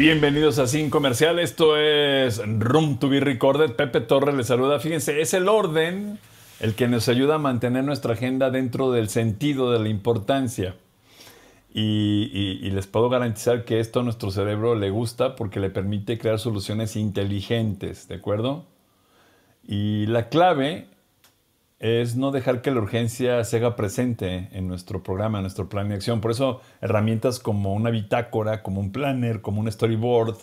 Bienvenidos a Sin Comercial, esto es Room to be Recorded. Pepe Torres les saluda. Fíjense, es el orden el que nos ayuda a mantener nuestra agenda dentro del sentido de la importancia. Y, y les puedo garantizar que esto a nuestro cerebro le gusta porque le permite crear soluciones inteligentes, ¿de acuerdo? Y la clave es no dejar que la urgencia se haga presente en nuestro programa, en nuestro plan de acción. Por eso herramientas como una bitácora, como un planner, como un storyboard,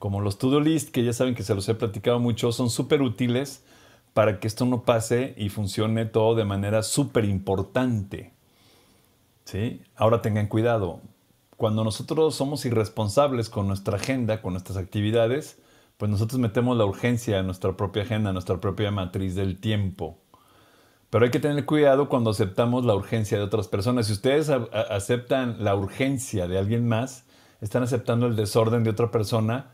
como los to-do list, que ya saben que se los he platicado mucho, son súper útiles para que esto no pase y funcione todo de manera súper importante. ¿Sí? Ahora tengan cuidado. Cuando nosotros somos irresponsables con nuestra agenda, con nuestras actividades, pues nosotros metemos la urgencia en nuestra propia agenda, en nuestra propia matriz del tiempo. Pero hay que tener cuidado cuando aceptamos la urgencia de otras personas. Si ustedes aceptan la urgencia de alguien más, están aceptando el desorden de otra persona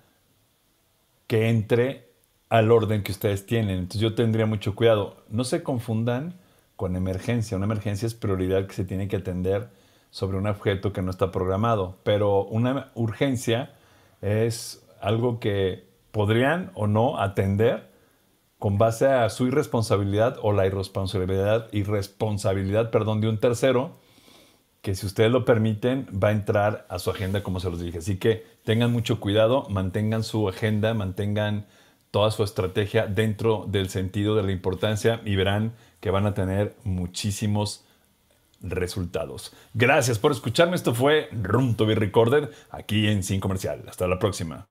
que entre al orden que ustedes tienen. Entonces yo tendría mucho cuidado. No se confundan con emergencia. Una emergencia es prioridad que se tiene que atender sobre un objeto que no está programado. Pero una urgencia es algo que podrían o no atender con base a su irresponsabilidad o la irresponsabilidad, irresponsabilidad perdón, de un tercero, que si ustedes lo permiten, va a entrar a su agenda, como se los dije. Así que tengan mucho cuidado, mantengan su agenda, mantengan toda su estrategia dentro del sentido de la importancia y verán que van a tener muchísimos resultados. Gracias por escucharme. Esto fue Room to be Recorded aquí en Sin Comercial. Hasta la próxima.